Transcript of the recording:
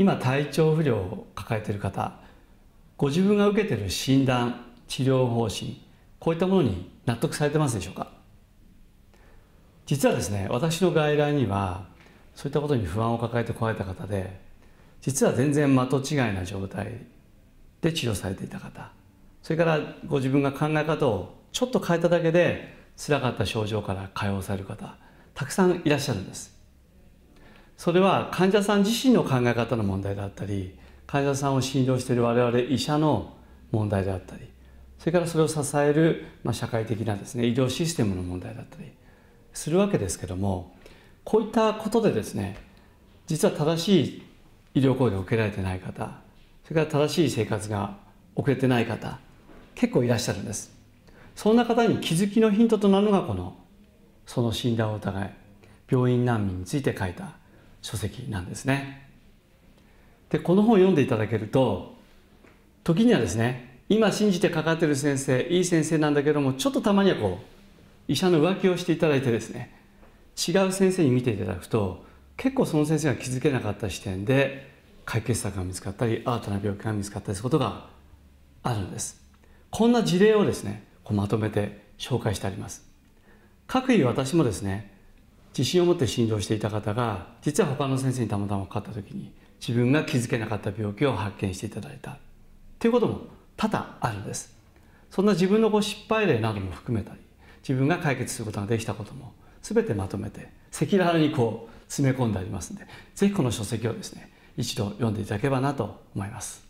今体調不良を抱えている方ご自分が受けている診断治療方針こういったものに納得されてますでしょうか実はですね私の外来にはそういったことに不安を抱えてこられた方で実は全然的違いな状態で治療されていた方それからご自分が考え方をちょっと変えただけで辛かった症状から解放される方たくさんいらっしゃるんですそれは患者さん自身の考え方の問題だったり患者さんを診療している我々医者の問題であったりそれからそれを支える、まあ、社会的なですね医療システムの問題だったりするわけですけどもこういったことでですね実は正しい医療行為を受けられてない方それから正しい生活が送れてない方結構いらっしゃるんですそんな方に気づきのヒントとなるのがこのその診断を疑い病院難民について書いた書籍なんですね。でこの本を読んでいただけると時にはですね今信じてかかってる先生いい先生なんだけどもちょっとたまにはこう医者の浮気をしていただいてですね違う先生に見ていただくと結構その先生が気づけなかった視点で解決策が見つかったり新たな病気が見つかったりすることがあるんですこんな事例をですねこうまとめて紹介してあります各位私もですね自信を持って診療していた方が実は他の先生にたまたまかかった時に自分が気づけなかった病気を発見していただいたということも多々あるんですそんな自分のご失敗例なども含めたり自分が解決することができたことも全てまとめて赤裸々にこう詰め込んでありますのでぜひこの書籍をですね一度読んでいただければなと思います。